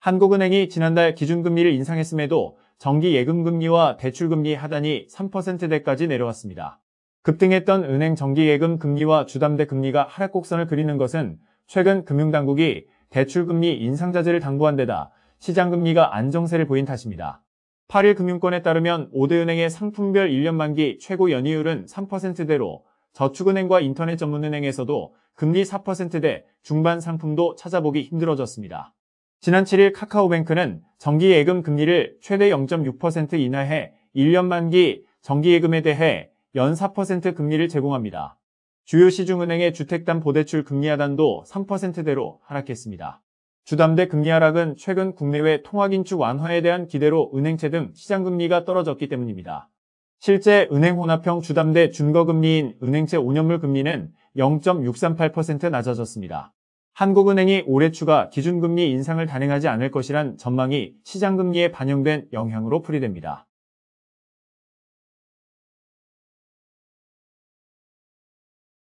한국은행이 지난달 기준금리를 인상했음에도 정기예금금리와 대출금리 하단이 3%대까지 내려왔습니다. 급등했던 은행 정기예금 금리와 주담대 금리가 하락 곡선을 그리는 것은 최근 금융당국이 대출금리 인상자제를 당부한 데다 시장금리가 안정세를 보인 탓입니다. 8일 금융권에 따르면 5대 은행의 상품별 1년 만기 최고 연이율은 3%대로 저축은행과 인터넷 전문은행에서도 금리 4%대 중반 상품도 찾아보기 힘들어졌습니다. 지난 7일 카카오뱅크는 정기예금 금리를 최대 0.6% 인하해 1년 만기 정기예금에 대해 연 4% 금리를 제공합니다. 주요 시중은행의 주택담보대출 금리 하단도 3%대로 하락했습니다. 주담대 금리 하락은 최근 국내외 통화긴축 완화에 대한 기대로 은행채 등 시장금리가 떨어졌기 때문입니다. 실제 은행 혼합형 주담대 준거금리인 은행채 5년물 금리는 0.638% 낮아졌습니다. 한국은행이 올해 추가 기준금리 인상을 단행하지 않을 것이란 전망이 시장금리에 반영된 영향으로 풀이됩니다.